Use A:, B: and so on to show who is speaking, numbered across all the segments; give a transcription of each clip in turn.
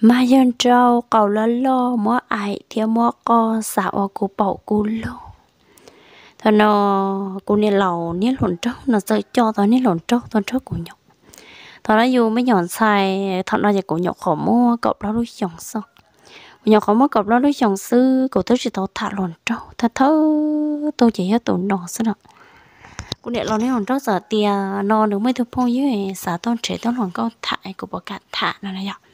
A: mà dân trâu cầu lo lo mó ai thiếu mó co xạo cô bảo cô lo thôi nó cô nè lầu nè lộn trâu nó sợ cho tao nè lộn trâu tao trâu cổ nhọc tao đã dù mấy nhọn sai, thật ra giờ cổ nhọc khổ mua cậu đó đuôi chồng sao nhọc khổ mua cậu đó đuôi chồng sư cổ tới chỉ tao thả lộn trâu thà thơ tôi chỉ hết tụi nó sao nào cô nè lầu nè lộn trâu giờ tiền nó được mấy thứ phong dưới xả tao trẻ tao lộn câu thả cổ bỏ cả thả nó này vậy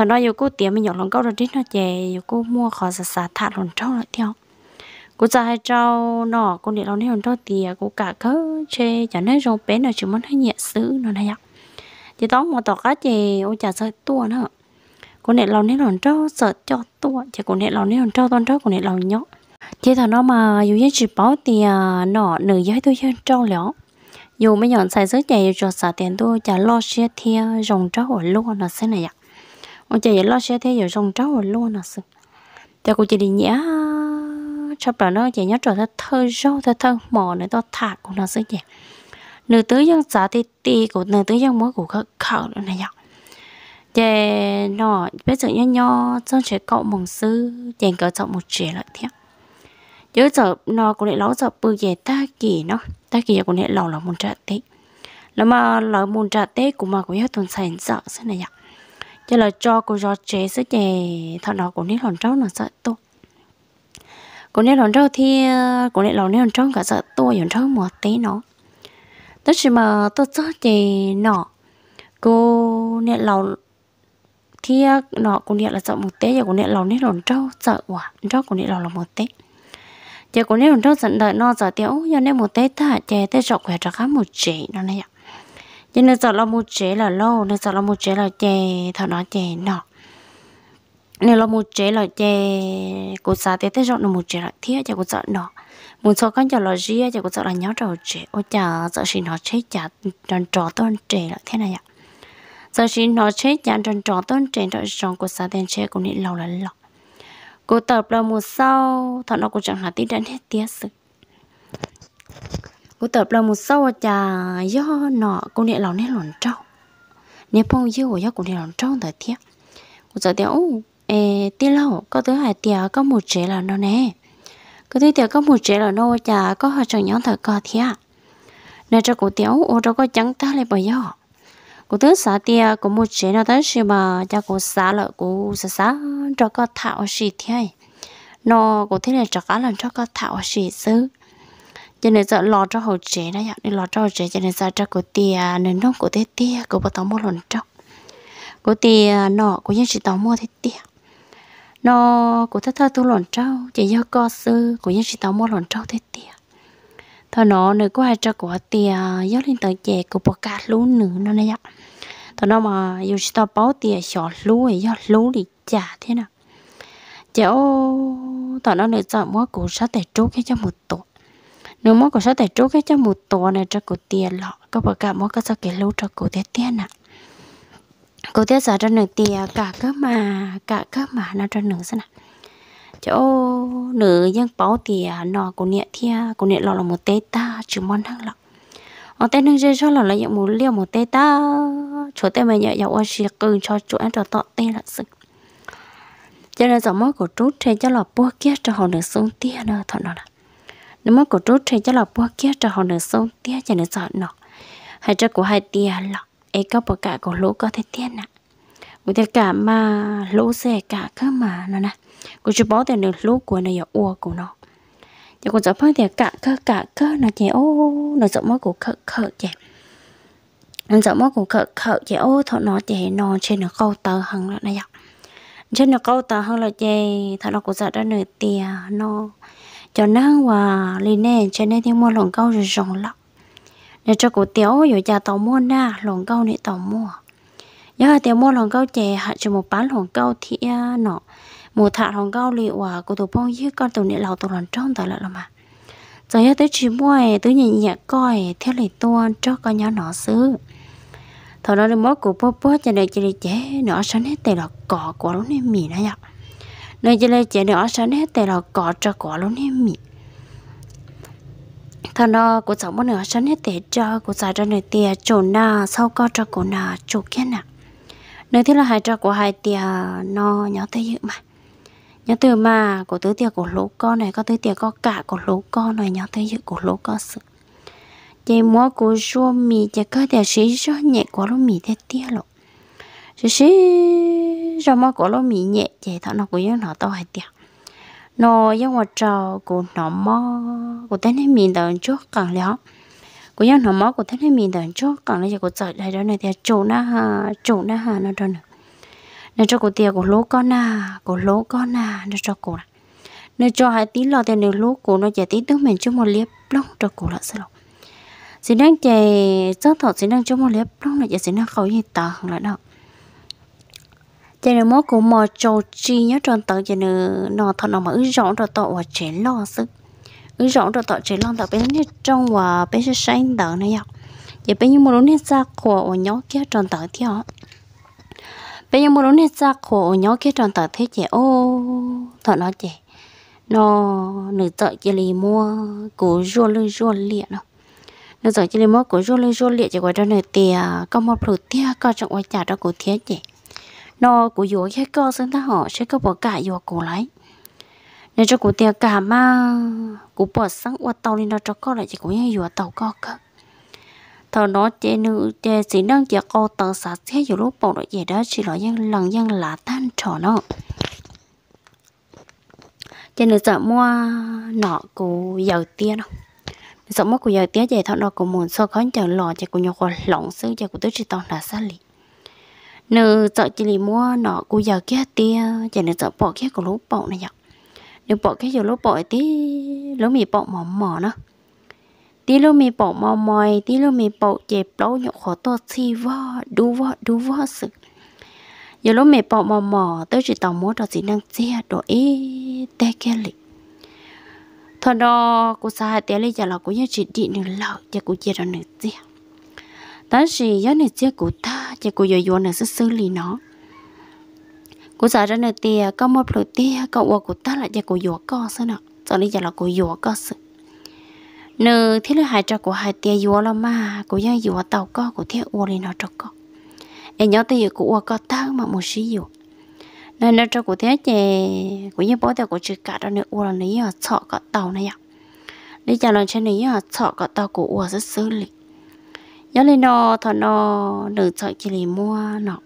A: thằng nó yêu cô tiền mình nhỏ lòng câu rồi trích nó chè yêu cô mua khó sạt sạt thả lòng trâu lại theo cô ra hai trâu nọ cô để lòng này lòng trâu tiền cô cả cớ chê chẳng nên rồng bé nào chỉ muốn hay nhẹ xứ nó này ạ chỉ đó một tọt cá chè ô chả sợ tua nữa cô để lòng này lòng trâu sợ cho tua chỉ cô để lòng này lòng trâu toàn trâu cô để lòng nhóc chỉ thằng nó mà dù như chỉ báo tiền nọ nữ giới tôi chơi trâu léo dù mấy nhọn xài rất chè cho xả tiền tôi chả lo xe thia rồng trâu ở luôn nó sẽ này ạ ông chị lo xe thế giờ rong trâu luôn à sự tại cô chị đi nhẽ cho bà nó chị nhớ trở thật thơ rau thật thơ mò nữa to thả cũng nó sự nhỉ nữ tứ dân xã thì tì của nữ tứ dân mỗi của khẩu khẩu này nhở chị nó bây giờ nho nho trong trẻ cậu mồng sư chị cỡ trọng một trẻ lại thiệt giữa giờ nó cũng lại lão giờ bự về ta kỳ nó ta kỳ giờ cũng lại lầu là một trả tết là mà lầu một trả tết cũng mà cũng hết tuần sành sợ thế này nhở cho là cho cô cho chế sức nhẹ thọ đó cũng nên hòn trâu nó sợ tôi cũng nên hòn trâu thì cũng nên lòng nên hòn trâu cả sợ tôi hòn trâu một tí nó tất nhiên mà tôi sợ nhẹ nó cô nên lòng thì nọ cũng nên là sợ một tí giờ cũng nên lòng nên hòn trâu sợ quả trâu cũng nên lòng là một tí giờ cũng nên hòn trâu giận đợi nó giờ tiểu giờ nên một tí ta chè tê rộng khỏe cho khá một chế nó này ạ nhưng nó giờ lo mua chế là lâu nên giờ lo mua chế là chè thọ nó chè nọ nên lo mua chế là chè của xã thế thế rộng nó mua chế là thiết chè của xã nọ muốn cho con chào lo ria chè của xã là nhớ trầu chế ô chà sợ xin nó chế chả tròn trò tôn chế là thế này ạ sợ xin nó chế chả tròn trò tôn chế tròn tròn của xã tiền chế cũng nên lâu là lâu cô tập là mùa sau thọ nó cũng chẳng là tí đến hết tiếc sự cô tập là một sau à chả do nọ cô nè lòng nè lòng trâu nè phong dư của do cô nè lòng trâu thời tiết cú giờ tiểu ê tia lâu có thứ hai tia có một trẻ là nó nè có thứ tia có một trẻ là nó à chả có hai chồng nhóm thời co thiệt nè cho cô tiểu ô cho có trắng ta lại bởi do cú thứ xã tia có một trẻ nó tới xí mà cho cô xã là cô xã xã cho có thảo xí thiệt nó có thế này cho cá lần cho có thảo xí xứ cho nên sợ lo cho hậu trẻ đó nhở nên lo cho hậu trẻ cho nên giờ cho cô tia nên nó cô tê tia cô bắt tao mua lần trong cô tia nọ cô nhân chỉ tao mua thế tia nọ cô thất thơ tu lần trâu chỉ do co sư cô nhân chỉ tao mua lần trâu thế tia thôi nọ nữa có hai cho cô tia do lên tới trẻ cô bỏ cả lúa nữa nó này nhở thôi nó mà dù chỉ tao báo tia xỏ lúa ấy nhớ lú thì chả thế nào chỗ tao nó nữa sợ mua cô sát để trú cái cho một tổ nếu mà có sao tại chỗ cái cho một tổ này cho cổ tiền lọ các bậc cả mỗi cái sao cái lâu cho cổ tiền tiền ạ cổ tiền sao cho nửa tiền cả các mà cả các mà nó cho nửa sao nào chỗ nửa dân bảo thì à, nó cổ nhẹ thia à, cổ nhẹ lọ là một tê ta chỉ món thằng lọ ở tên nương dây cho lọ là những một liều một tê ta chỗ tên mày nhẹ dạo ở xì cho chỗ ăn cho tọt tên là sự cho nên dòng mối của trút thì cho lọ bua kia cho họ được xuống tia nó à, thọ nó là nếu mà có rút thì chắc là bố kia cho họ nửa sông tia cho nửa giọt nọ hay cho của hai tia lọ ấy có bỏ cả cổ lỗ có thể tiền nè một tất cả mà lỗ xe cả cơ mà nó nè cô chú bó tiền được lỗ của nó giờ ua của nó cho còn sợ phát thì cả cơ cả cơ nó chỉ ô nó sợ mất của khợ khợ chè nó sợ mất của khợ khợ chè ô thọ nó chè nó trên nó câu tờ hằng là này dọc trên nó câu tờ hằng là chè thọ nó cũng sợ ra nửa tia nó cho nên và lên nè cho nên thì mua lồng câu rồi rồng lọc nên cho cổ tiếu rồi cha tàu mua na lồng câu này tàu mua nhớ tiếu mua lồng câu chè hạ cho một bán lồng câu thì à, nó một thả lồng câu liệu và cổ tổ phong với con tổ này lầu tổ lồng trong tờ lại là mà rồi tới chỉ mua tới nhìn nhẹ coi theo lời tuôn cho con nhỏ nó xứ thôi đó là mốt của bố bố cho nên chỉ để chế nó sẵn hết tiền là cỏ của lúc này mì nó nhặt nơi giờ lấy chế nữa sẵn hết tè là cọ cho cọ luôn hết mì thằng đó cô sống bữa nữa sẵn hết tè cho cô cháu ra nơi tè chỗ na sau cọ cho cổ na chỗ kia nè nơi thế là hai cho cô hai tè nó nhỏ tới dữ mà nhớ từ mà của tứ tiệc của lũ con này có tứ tiệc có cả của lũ con này nhớ tới dữ của lũ con sự chị múa của xua mì chị có thể sĩ cho nhẹ quá luôn mì thế tia lộ chứ xí rồi mà cổ lô mì nhẹ chạy thọ nó cũng nhớ nó to hay tiệt nó giống hoạt trò của nó mò của tên này mình đợi chút cần liệu của nhau nó mò của tên này mình đợi chút cần lấy của trời đây đó này thì chủ na ha chủ na ha nó đó nữa nên cho của tiền của lố con na của lố con na nó cho này, nên cho hai tí lo tiền được lố cổ nó chạy tí tướng mình chút một liếp lông cho cổ lại sao xin đang chạy rất thọ xin đang chút một liếp lông là giờ xin đang khâu gì tờ lại đâu giờ nữa mốt cũng mò châu chi nhớ tròn tờ giờ nữa nọ thọ nọ mà ứ rộng rồi tọ và chế lo sức ứ rộng rồi tọ chế lo tọ bên như trong và bên sẽ sáng tờ này học vậy bên như một lúc hết ra của ở nhó kia tròn tờ thì họ bên như một lúc hết ra của ở nhó kia tròn tờ thế trẻ ô thọ nó trẻ nó nữ tợ chị lì mua của rùa lư rùa liệt nó nữ tợ chị lì mua của rùa lư rùa liệt chỉ quay ra nữ tiền có một phụ tia có trọng quay trả ra của thiết trẻ nó của yếu cái co sinh ta họ sẽ có bỏ cả yếu cổ lại, nên cho cụ tiền cả mà cụ bỏ sáng qua tàu nên nó cho co lại chỉ cũng như yếu tàu co cơ thọ nó chế nữ chế chỉ năng chế co tàu sạch thế yếu lúc bỏ nó về đó chỉ là dân lần dân lá tan trò nó chế nữ sợ mua nọ của giàu tiền không sợ mua của giàu tiền về thọ nó cũng muốn so khó chờ lò chế cụ nhau còn lỏng xứ chế cụ tới chỉ tàu là xa lì nếu sợ chỉ lì mua nọ cô giờ kia tia chỉ nếu sợ bỏ kia của lúa bỏ này vậy nếu bỏ kia giờ lúa bỏ tí lúa mì bỏ mỏ mỏ nữa, tí lúa mì bỏ mỏ mòi tí lúa mì bỏ chẹp lúa nhậu khó to xì vò đu vò đu vò sự giờ lúa mì bỏ mỏ mỏ tới chỉ tàu mua đó chỉ năng xe đồ ý tê kia lì thằng đó cô sai tê lì giờ là cô nhớ chỉ đi nửa lợ giờ cô chia ra nửa xe ta gì do này chia của ta chia của yo yo này sẽ xử lý nó của giờ ra này tia có một lượt tia có uo của ta là chia của yo co sao nè cho nên giờ là của yo co sự nơ thế là hai trò của hai tia yo là mà của yo yo tàu co của thế uo lên nó trò co em nhớ tia của uo co ta mà một xí yo nên nó trò của thế chè của như bỏ tia của chữ cả đó nữa uo là nấy sợ sọ tàu này ạ lý do là trên này ở sợ có tàu của uo rất xử lý nhớ lên nó thằng nó được chọn chỉ lì mua nó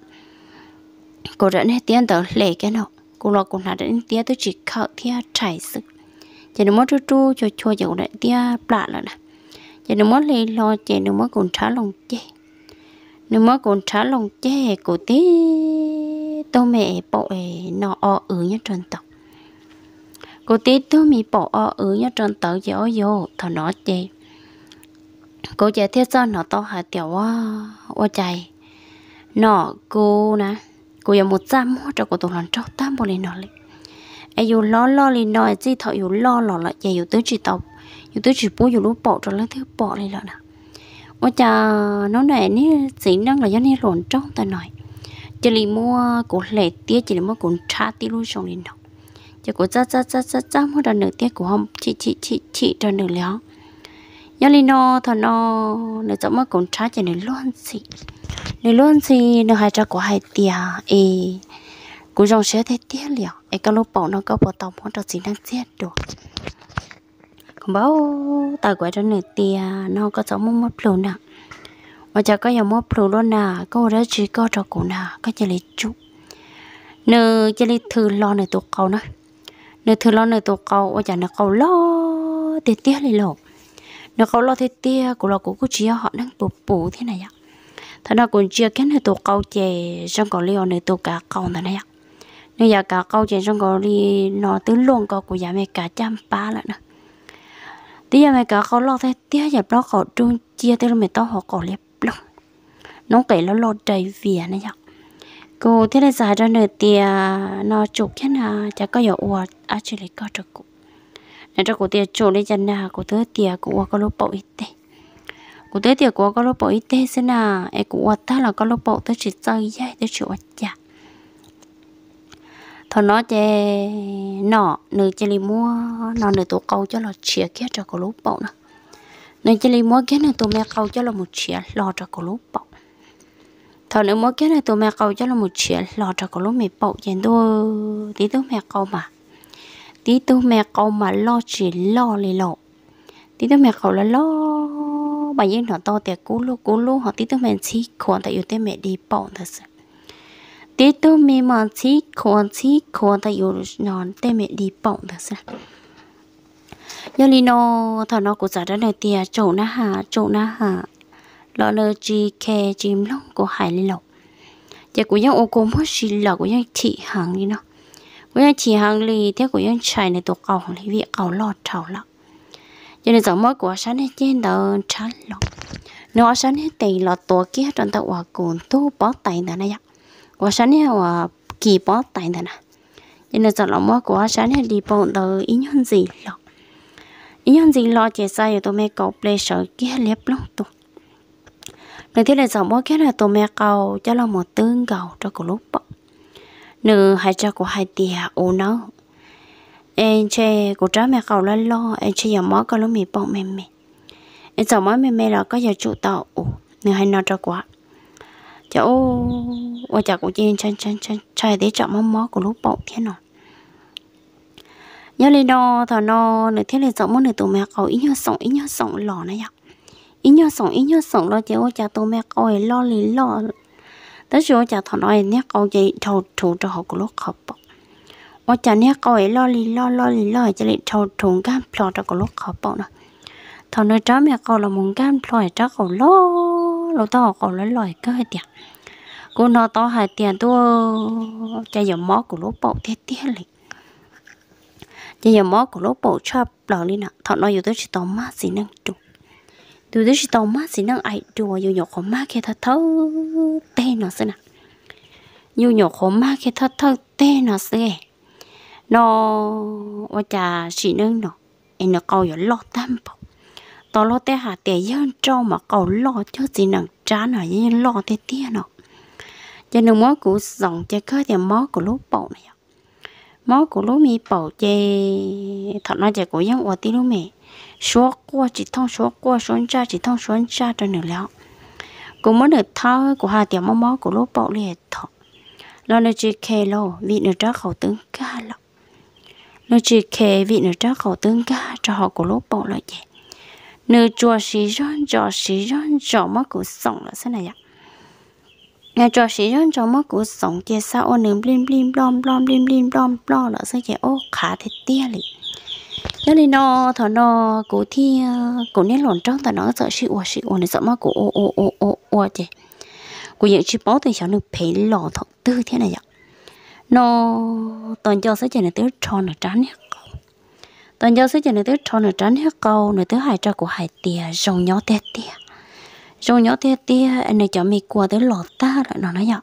A: cô đã hết tiền tới lệ cái nó cô lo cô nào đến tiền tôi chỉ khảo tiền trải sức chỉ nó mất chút chút cho cho giờ lại tiền bạ là nè chỉ nó mất lì lo chỉ nó mất còn trả lòng chê nó mất còn trả lòng chê cô tí tôi mẹ bộ nó ở ở nhất trần tộc cô tí tôi mẹ bộ ở ở nhất trần tộc giờ vô thọ nó chê cô chạy thiết cho nó to hạt tiểu quá ờ, quá chạy nó cô nè cô giờ một trăm mua cho cô tổng lần trong tám bộ lên nó lên ai dù lo lo lên nó chỉ thọ dù lo lo lại chạy dù tới chỉ tàu dù tới chỉ bố dù lúc bỏ cho lấy thứ bỏ lên rồi nè quá cha nó này ní chỉ năng là do ní lộn trong ta nói chỉ lì mua cổ lệ tía chỉ lì mua cổ cha tía luôn xong lên đó chỉ có cha cha cha cha cha mua đàn nửa tía của không chị chị chị chị đàn nửa léo nhớ lên nó thằng nó nếu cháu mất cũng trái cho nên luôn gì nên luôn gì nó hai cháu của hai tia ấy cũng dòng xe thế tiếc liệu ấy cái lúc bỏ nó có bỏ tàu muốn được gì đang chết được còn bảo tại quậy cho nửa tia nó có chỗ muốn mất luôn nè mà cháu có dòng mất luôn luôn nè có đó chỉ có cho cổ nè có chỉ lấy chú, nơ chỉ lấy thử lo này tổ cầu nè nơ thử lo này tổ cầu ôi chả nó cầu lo tiếc tiếc lấy lộ nó có lo thế tia của lo của cô chia họ đang bù bù thế này ạ thế nào còn chia kiến hệ tổ câu chè trong có liều này tổ cả câu này này ạ nên giờ cả câu chè trong có đi nó tứ luôn có của nhà mẹ cả trăm ba lại nữa tí giờ mẹ cả câu lo thế tia giờ đó họ trung chia tới mẹ tao họ có liệp lắm nó kể nó lo đầy vỉa này ạ cô thế này giải ra nửa tia nó chụp cái nào chả có giờ uổng uo actually có được cũng nên cho cô tia chỗ đây chân nà cô thứ tia của có lúc bộ ít tê cô thứ tia của có lúc bộ ít tê xin à em cũng của ta là có lúc bộ tới chỉ chơi dây tới chỗ chả thọ nó chè nọ nửa chè li mua nọ nửa tổ câu cho là chia kia cho cô lúc bộ nè nửa chè li mua kia nửa tổ mẹ câu cho là một chia lo cho cô lúc bộ thọ nửa mua kia nửa tổ mẹ câu cho là một chia lo cho cô lúc mẹ bộ chèn đôi tí tổ mẹ câu mà tí tu mẹ cậu mà lo chỉ lo lì lộ tí tu mẹ cậu là lo bà yên nó to tiệt cú lu cú lu họ tí tu mẹ chỉ còn tại yêu tê mẹ đi bỏ thật sự tí tu mẹ mà chỉ còn chỉ còn tại yêu nó tê mẹ đi bỏ thật sự giờ lì nó thằng nó cũng giả ra này tiệt chỗ na hà chỗ na hà lo lơ chỉ khe chim lông của hải lì lộ giờ ô cố mất chỉ là chị hàng đi nó của những chỉ hàng lì thế của những chạy này tụ cầu lì vị cầu lo trầu lắm cho nên giống mỗi của sáng hết trên đó chán lắm nó sáng hết tì là tổ kia trong tàu hòa cồn tu bó tay đó này của sáng hết hòa kỳ bó tay đó này cho nên giống mỗi của sáng hết đi bộ đó ý nhân gì lắm ý nhân gì lo chạy sai rồi tôi mới cầu play sợ kia lép lắm tụ rồi thế là giống mỗi cái là tôi mới cầu cho là một tương cầu cho cổ lúc nữ hai cha của hai tia ô nó em che của cháu mẹ cầu lên lo em che giờ mó có lúc mẹ bông mẹ mẹ em sợ mó mẹ mẹ là có giờ trụ tàu ủ nữ hai nó cho quá chả ô ô của chị chân chân chân chơi để chọn món mó của lúc bông thế nào nhớ lên đó thò nó nữ thế lên sợ mó nữ tụi mẹ cầu ít nhớ sống ít nhớ sống lò này nhở ít nhớ sống ít nhớ sống lo chả ô chả tụi mẹ cầu lo lì lo แต่ชัวจะถอน้อ้เนี่ยเขาจะทูถูจะหกลูกเขาปอกว่าจะเนี่ยเขาไอ้ล่อลีล่อล่อลีล่อจะเลยทูถูกันพลอยจะกลูกเขาปอกนะถอนนอ้จ้าแม่เขาละมุงกันพลอยจะกเขาล่อเราต้องเขาลอยลอยก็ให้เดียกูนอต่อหายเตียนตัวจะอย่ามอกลูกปอกเตี้ยๆเลยจะอย่ามอกลูกปอกชอบเรานี่นะถอนอ้อยู่ตัวชิตอมาสีนั่งจุก từ đó chỉ tàu má xí năng ai đùa dù nhọc khó má khe thật thâu tê nó xí nè dù nhọc khó má khe thật thâu tê nó xí nó ở chà xí năng nó em nó câu giờ lo tam bộ tao lo tê hà tê dân trâu mà câu lo cho xí năng trá nó như lo tê tê nó cho nên mối của dòng chơi khơi thì mối của lúc bộ này mối của lúc mi bộ chơi thật nói chơi của giống ở tí lúc mẹ số qua chỉ thông số qua số cha chỉ thông số cha cho nữa lão cũng muốn được thao của hà tiểu mó mó của lỗ bộ liệt thọ lo nơi chỉ kề lo vị nửa trá khẩu tướng ca lọ nơi chỉ kề vị nửa trá khẩu tướng ca cho họ của lỗ bộ lợi vậy nửa chùa xí rón trò xí rón của sòng là thế này ạ nhà trò xí rón của sòng kia sao ô blim blim blom blom blim blim blom blom là thế kia ô khá thế tia liền nó nên nó thọ nó cố thi ờ, cố nên lộn trăng thọ nó sợ sự ủa sự ủa nó sợ mà cố ồ ồ ồ ồ ồ chứ cố những chi bó thì cháu nó phải lọ thọ tư thế này vậy nó toàn cho sẽ chỉ là tới tròn ở trán nhé toàn cho sẽ chỉ là tới tròn ở trán nhé câu nữa tới hai trà của hải tia rồng nhỏ tia tia rồng nhỏ tia tia anh này cháu mi qua tới lọ ta rồi nó nói vậy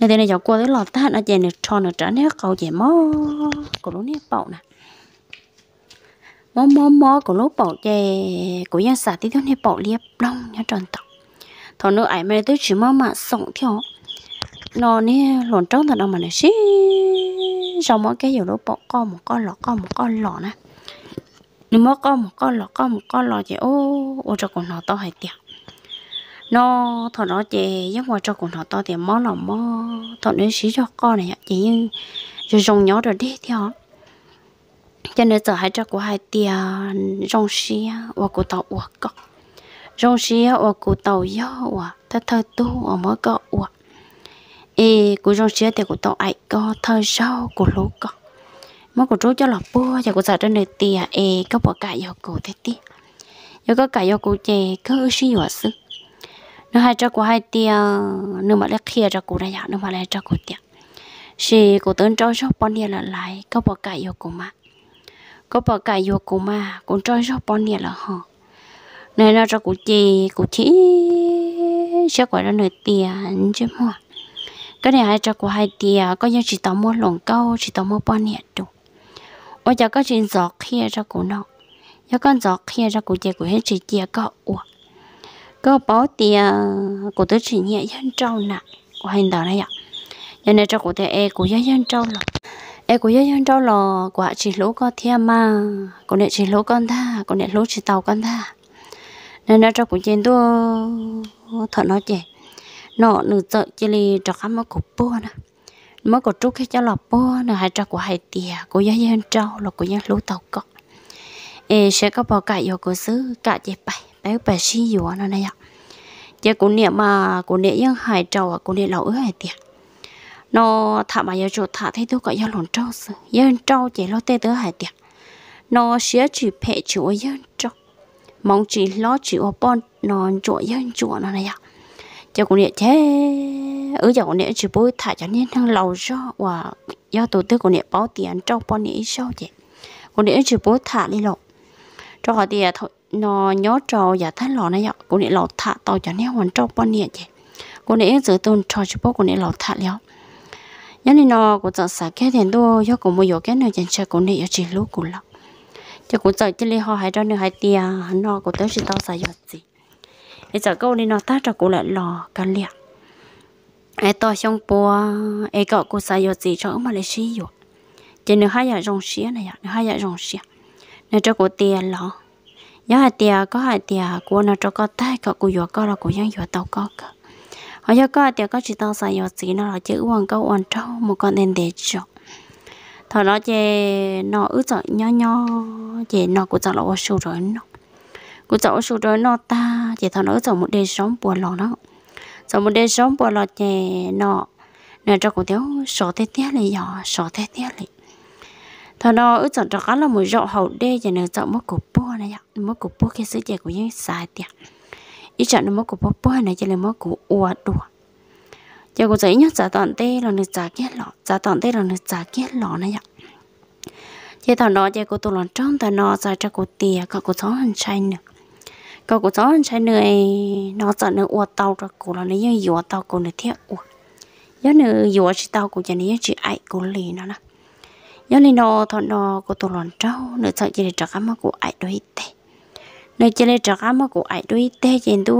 A: nên thế này cháu qua tới lọ ta nó chỉ là tròn ở trán nhé câu chỉ mó cố luôn này bậu nè mó mó mó của lúc bỏ chè của nhà xã thì thôi này bỏ liệp đông nhà tròn tộc thọ nữa ấy mà tôi chỉ mó mà sống theo nó nè lộn trống thật đâu mà này xí rồi mó cái giờ lúc bỏ con một con lọ con một con lọ nè nếu mó con một con lọ con một con lọ thì ô ô cho con nó to hay tiệt nó thọ nó chè giấc ngoài cho con nó to thì mó là mó thọ nữa xí cho con này chị như rồi dùng nhỏ rồi đi theo cho nên giờ hai chắc của hai tia rong xí và của tàu và có rong xí và của tàu yo và ta thơ tu và mỗi có và ê của rong xí thì của tàu ai có thơ sau của lúa có mà của chú cho là bua cho của giờ trên này tia ê có bỏ cả yo của thế tia yo có cả yo của chè cứ suy và xứ nếu hai chắc của hai tia nếu mà lấy kia cho của này nếu mà lấy cho của tia thì của tướng cho số bao nhiêu là lại có bỏ cả yo của mà có bà cả vô cô mà cũng trói cho bọn nhẹ là họ này nó cho cụ chị cụ chị sẽ gọi là nơi tiền chứ mà cái này hai cho cụ hai tiền có như chị tao mua lồng câu chị tao mua bọn nhẹ đủ ôi giờ có chuyện giọt kia cho cụ nó giờ con giọt kia cho cụ chị cụ hết chỉ chia có ủa có bảo tiền cụ tới chỉ nhẹ dân trâu nè cụ hành đạo này ạ giờ này cho cụ thể e cụ dân nhân trâu lọc em cũng yên trâu lò quả chỉ lỗ con thiên mà còn để chỉ lỗ con tha, còn để lỗ chỉ tàu con tha, nên nó cho cũng trên đua thợ nó chè nọ nửa sợ chỉ lì cho khám mà cục bùa nè mới có chút cái cho lọp bùa nè hai trâu của hai tiề, của yên yên trâu là của yên lỗ tàu cọ ê sẽ có bảo cả vào của xứ cả chè bảy bảy bảy xí dùa nó này ạ chỉ cũng niệm mà cũng niệm yên hai trâu à cũng niệm lẩu ở hai tiề nó thả mà giờ chỗ thả thấy tôi gọi giao lồn trâu sự giao trâu chạy lo tê tớ hải tiệt nó xía chỉ phe chủ ở giờ trâu mong chỉ lo chỉ ở bon nó chỗ giờ chỗ nó này ạ, cho cũng nhẹ thế ở giờ cũng nhẹ chỉ bôi thả cho nên thằng lầu cho và do tổ tư cũng nhẹ báo tiền trâu bon nhẹ sao vậy cũng nhẹ chỉ bôi thả đi lộ cho họ tiền à, thôi nó nhớ trâu giả thấy lò này à cũng nhẹ lò thả tàu cho nên hoàn trâu bon nhẹ vậy cũng nhẹ giữ tôn trâu chỉ bôi cũng nhẹ lò thả léo nhớ nó cũng chọn sạc cái tiền đô cho cũng mua vô cái nơi dành cho cũng này ở trên lúc cũng lắm cho cũng chọn chỉ lấy họ hai đó nửa hai tia nó cũng tới chỉ tao xài giọt gì để chọn câu này nó ta cho cũng lại lò cả liệt ai to xong bùa ai cậu cũng xài giọt gì cho mà lấy xí giọt chỉ nữa hai giờ rong xí này nửa hai giờ rong xí nữa cho cũng tiền lò nhớ hai tia có hai tia của nó cho có tay cậu cũng vô có là cũng nhớ vô tao có cả họ cho có thì có chỉ tao xài vào gì nó là chữ hoàng câu hoàng trâu một con nên để cho thọ nó chè nó ứ chọn nho nho chè nó của chọn là sâu rồi nó của chọn sâu rồi nó ta chè thọ nó ứ chọn một đời sống bùa lò đó chọn một đời sống bùa lò chè nó nè cho cũng thiếu sổ thế tiếc này nhỏ sổ thế tiếc này thọ nó ứ chọn cho cá là một rọ hậu đê chè nó chọn một cục bùa này mất cục bùa cái sự chè của những xài tiền ít chọn nó mất của bố bố này chỉ là mất của ua đùa giờ cô giấy nhớ giả toàn tê là được giả kết lọ giả toàn tê là được giả kết lọ này ạ giờ thằng nó giờ cô tụ lòn trong thằng nó giả cho cô tìa có cô cháu hành trai nữa có cô cháu hành trai nữa nó giả nữa ua tàu rồi cô là nó nhớ ua tàu cô nữa thiệt ua giờ nữa ua chỉ tàu cô giờ nữa chỉ ai cô lì nó nè giờ này nó thằng nó cô tụ lòn trâu nữa sợ chỉ để trả cái mà cô ai đối tệ nơi chơi lên trọc ám của ai đuôi tê trên tu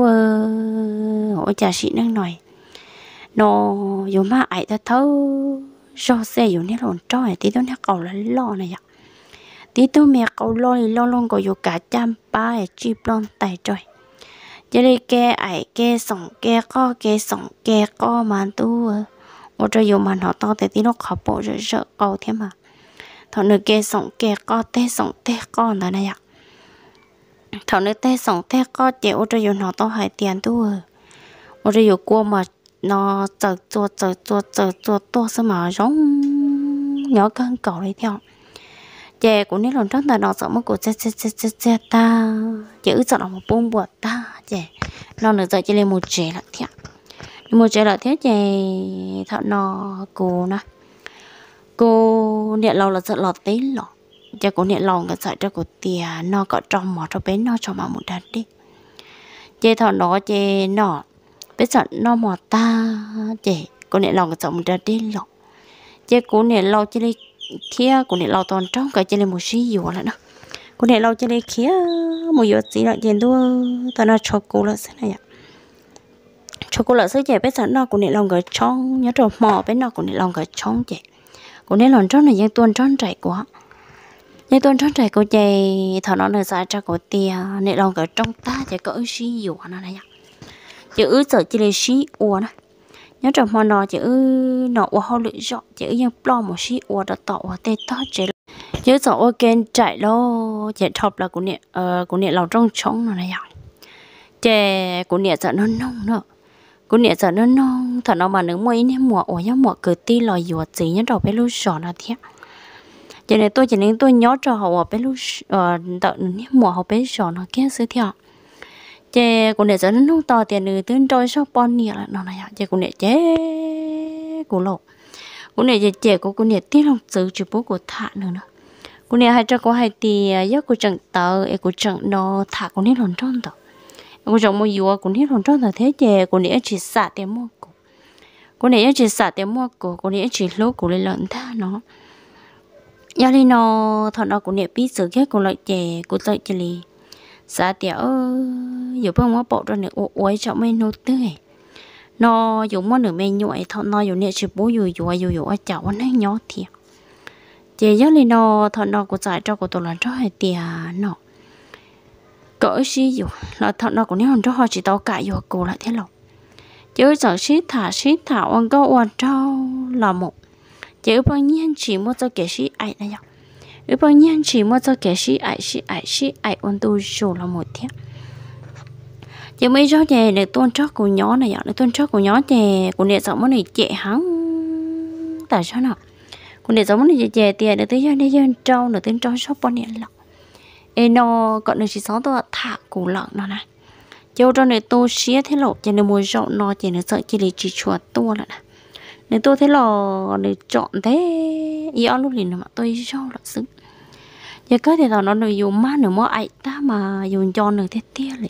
A: hỗ trợ sĩ năng nổi nó dù mà ai ta thấu rô xe dù nét lộn trò này tí tôi nét cầu là lo này ạ tí tôi mẹ cầu lo thì lo luôn có dù cả trăm ba ở chi lon tài trời chơi lên kê ai kê sòng kê co kê sòng kê co mà tu một trời dù mà nó to thì tí nó khó bộ rồi sợ cầu thế mà thọ nửa kê sòng kê co tê sòng tê co là này ạ thằng nước tê sống tê có chị ô cho nó to hải tiền tu ô cho dù cua mà nó chờ chua chờ chua chờ chua to sao mà giống nhỏ con cầu đấy theo chè của nên lần trước là nó sợ mất của chè chè chè chè chè ta chè ước sợ nó một bông bột ta chè nó nữa giờ chè lên một chè lại theo một chè lại theo chè thợ nó cô nè cô nhẹ lâu là sợ lọt tí lọt giờ cũng nhận lòng cái sợi cho của tiề nó có trong mỏ cho bé nó cho mà một đợt đi chế thọ nó chế nọ biết sợ nó mỏ ta chế cũng nhận lòng cái sợi một đợt đi lộc chế cũng nhận lòng chế đi kia cũng nhận lòng toàn trong cái chế lên một xí dùa lại đó cũng nhận lòng chế đi kia một dùa gì lại tiền đua ta nó cho cô là thế này ạ cho cô là sẽ chế biết sợ nó cũng nhận lòng cái trong nhớ rồi mỏ bé nó cũng nhận lòng cái trong chế cũng nên lòng trong này giang tuần trong chạy quá nhưng tôi trong trời cô chạy thọ nó nở ra cho cô tia nên lòng cái trong ta chạy có ước gì dụ nó này nhá chữ ước sợ chỉ là xí ua nó nhớ trong mòn nó chữ nó ua hao lựa chọn chữ nhưng lo một xí ua đã tỏ ua tê to chế chữ sợ ua kén chạy lo chạy thọp là của nè ờ của nè lòng trong trống nó này nhá chè của nè sợ nó nông nữa của nè sợ nó non thật nó mà nướng mây nè mùa ủa nhá mùa cứ ti lò dùa gì nhớ đầu bé lưu sò nó thiệt cho nên tôi chỉ nên tôi nhớ cho họ ở bên lúc ở tận những mùa họ bên sọ nó kia sửa theo chế cũng để cho nó nông to tiền người tương trôi sau bon nhiều là nó này chế cũng để chế cũng lộ cũng để chế chế cũng cũng để tiết lòng sự chịu bố của thả nữa nữa cũng để hai cho có hai tì ờ, giấc của trận tờ e của trận nó thả cũng nên hồn tròn tờ cũng trong một vừa cũng nên hồn tròn tờ thế chế cũng để chỉ xả tiền mua cổ cũng để chỉ xả tiền mua cổ cũng để chỉ lố của lên lợn tha nó nhà li nó thằng nó cũng đẹp biết sự khác cũng lợi trẻ cũng lợi chè li giá tiểu dù bao nhiêu bộ rồi nè ôi cho mấy nô tươi nó dùng món nửa mê nhụy thằng nó dùng nè chụp bố dù dù dù dù cháu nó nhỏ thiệt chè giá li nó thằng nó cũng giải cho của tôi là cho hai tiền nó cỡ gì dù là thằng nó cũng nếu cho họ chỉ tao cãi dù cô lại thế lòng chứ giờ xí thả xí thả ông có quan trâu là một giờ bao nhiêu chỉ mua cho kẻ sĩ ai này nhở ở bao nhiêu chỉ mua cho kẻ sĩ ai sĩ ai sĩ ai ôn tu dù là một thế giờ mấy rõ về để tôn trót của nhỏ này nhở để tôn trót của nhỏ về của nệ giọng món này dễ hắn tại sao nào của nệ giọng món này dễ tiền để tới giờ đây giờ trâu nữa tới trâu shop bao nhiêu lọc eno còn được chỉ sáu tôi thả củ lợn nó này châu cho này tôi xía thế lộ cho nên mua rộng nó chỉ nó sợ chỉ để chỉ chuột tua là này nếu tôi thấy lò để chọn thế yếu lúc liền mà tôi cho là xứng giờ cái thì tao nó được dùng má nữa mà ấy ta mà dùng cho nữa thế tia lại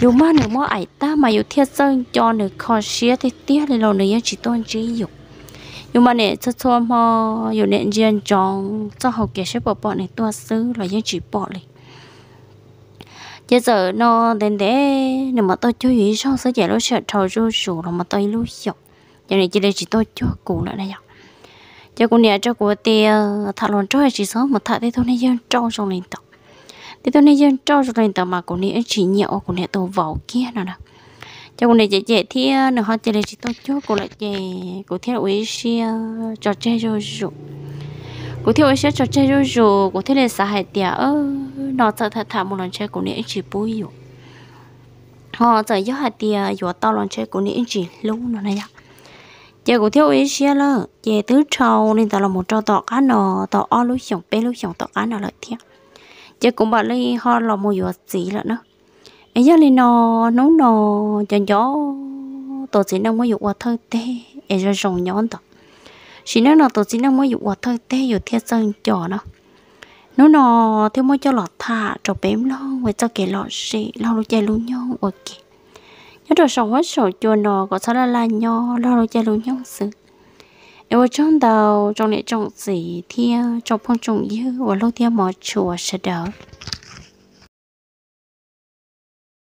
A: dùng má nữa mà ấy ta mà dùng thiết sơn cho nữa khó xía thế tia lại lò nữa chỉ tôi chỉ dùng nhưng mà nè cho cho mà dùng nè riêng chọn cho học kia sẽ bỏ bỏ này tôi xứ là những chỉ bỏ lại giờ giờ nó đến thế, nếu mà tôi chơi gì cho sẽ giải nó sợ trâu rú rú là mà tôi lưu dục cho này chỉ đây chỉ tôi cho cụ nữa đây cho cụ nè cho cụ thì thợ lon cho chỉ sớm mà thợ thì tôi nên dân cho cho lên tập thì tôi nên dân cho cho lên tập mà cụ nè chỉ nhậu cụ nè tôi vào kia nào nè cho cụ nè ờ, chị chị thì nửa họ chỉ đây chỉ tôi cho cụ lại dễ cụ thiết ấy xia cho chơi cho rồi cụ thiết ấy xia cho chơi cho rồi cụ thiết là xã hội tiệt ơ ờ, nó sợ thợ thợ một lần chơi cụ nè chỉ bùi rồi họ giờ gió hạt tiệt gió to lần chơi cụ nè chỉ lâu nữa này ạ giờ cũng theo ý xe lơ giờ thứ trâu nên tao là một trâu tọt cá nọ tọt o lúc sống bé lúc sống tọt cá nọ lại theo giờ cũng bảo lấy ho là một giọt gì lận nữa ấy giờ lên nò nấu nò chân gió tổ chỉ năng mới dụ qua thơ tê ấy giờ rồng nhón tọt chỉ năng nò tổ chỉ năng mới dụ qua thơ tê dụ theo chân trò nó nấu nò thiếu mới cho lọt thả trò bém lo ngoài cho kẻ lọt xị lo lúc chạy lúc nhau ok nhớ đồ sống hết sổ chùa nọ có sao là là nho lo lo chơi luôn nhau sự nếu trong đầu trong này trong gì thì trong phong trùng yêu và lâu theo mọi chùa sẽ đỡ